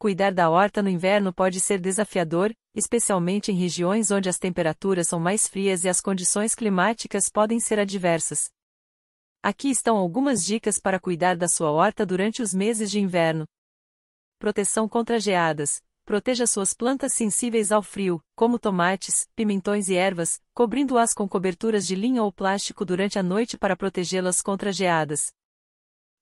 Cuidar da horta no inverno pode ser desafiador, especialmente em regiões onde as temperaturas são mais frias e as condições climáticas podem ser adversas. Aqui estão algumas dicas para cuidar da sua horta durante os meses de inverno. Proteção contra geadas. Proteja suas plantas sensíveis ao frio, como tomates, pimentões e ervas, cobrindo-as com coberturas de linha ou plástico durante a noite para protegê-las contra geadas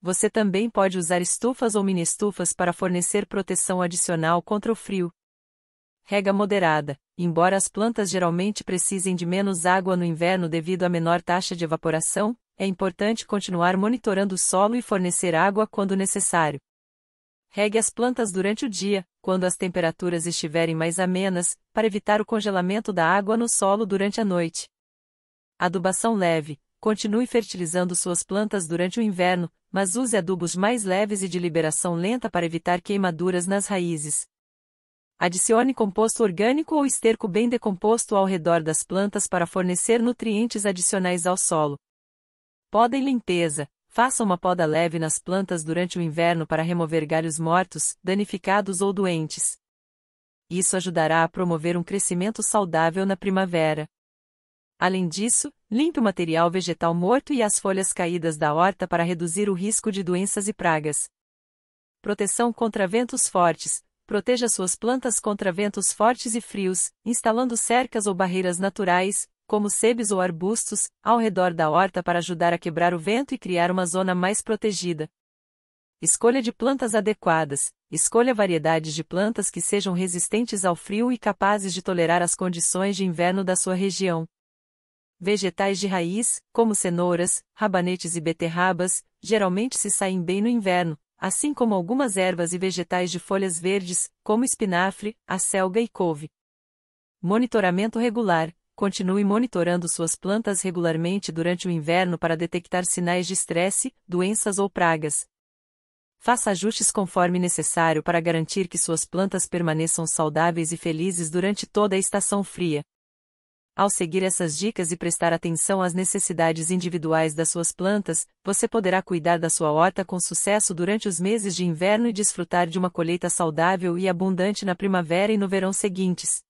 você também pode usar estufas ou mini-estufas para fornecer proteção adicional contra o frio. Rega moderada. Embora as plantas geralmente precisem de menos água no inverno devido à menor taxa de evaporação, é importante continuar monitorando o solo e fornecer água quando necessário. Regue as plantas durante o dia, quando as temperaturas estiverem mais amenas, para evitar o congelamento da água no solo durante a noite. Adubação leve. Continue fertilizando suas plantas durante o inverno, mas use adubos mais leves e de liberação lenta para evitar queimaduras nas raízes. Adicione composto orgânico ou esterco bem decomposto ao redor das plantas para fornecer nutrientes adicionais ao solo. Poda e limpeza. Faça uma poda leve nas plantas durante o inverno para remover galhos mortos, danificados ou doentes. Isso ajudará a promover um crescimento saudável na primavera. Além disso, Limpe o material vegetal morto e as folhas caídas da horta para reduzir o risco de doenças e pragas. Proteção contra ventos fortes. Proteja suas plantas contra ventos fortes e frios, instalando cercas ou barreiras naturais, como sebes ou arbustos, ao redor da horta para ajudar a quebrar o vento e criar uma zona mais protegida. Escolha de plantas adequadas. Escolha variedades de plantas que sejam resistentes ao frio e capazes de tolerar as condições de inverno da sua região. Vegetais de raiz, como cenouras, rabanetes e beterrabas, geralmente se saem bem no inverno, assim como algumas ervas e vegetais de folhas verdes, como espinafre, acelga e couve. Monitoramento regular. Continue monitorando suas plantas regularmente durante o inverno para detectar sinais de estresse, doenças ou pragas. Faça ajustes conforme necessário para garantir que suas plantas permaneçam saudáveis e felizes durante toda a estação fria. Ao seguir essas dicas e prestar atenção às necessidades individuais das suas plantas, você poderá cuidar da sua horta com sucesso durante os meses de inverno e desfrutar de uma colheita saudável e abundante na primavera e no verão seguintes.